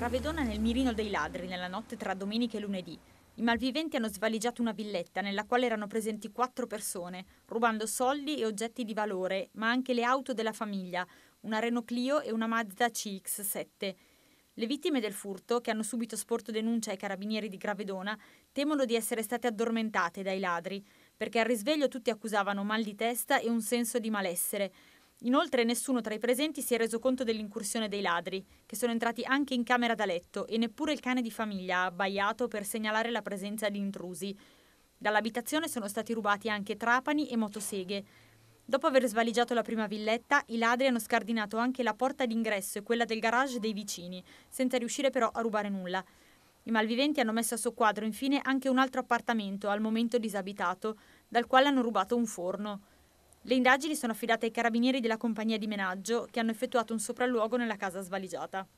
Gravedona nel mirino dei ladri nella notte tra domenica e lunedì. I malviventi hanno svaligiato una villetta nella quale erano presenti quattro persone, rubando soldi e oggetti di valore, ma anche le auto della famiglia, una Renault Clio e una Mazda CX7. Le vittime del furto, che hanno subito sporto denuncia ai carabinieri di Gravedona, temono di essere state addormentate dai ladri, perché al risveglio tutti accusavano mal di testa e un senso di malessere, Inoltre nessuno tra i presenti si è reso conto dell'incursione dei ladri, che sono entrati anche in camera da letto e neppure il cane di famiglia ha abbaiato per segnalare la presenza di intrusi. Dall'abitazione sono stati rubati anche trapani e motoseghe. Dopo aver svaligiato la prima villetta, i ladri hanno scardinato anche la porta d'ingresso e quella del garage dei vicini, senza riuscire però a rubare nulla. I malviventi hanno messo a soqquadro infine anche un altro appartamento, al momento disabitato, dal quale hanno rubato un forno. Le indagini sono affidate ai carabinieri della compagnia di menaggio che hanno effettuato un sopralluogo nella casa svaligiata.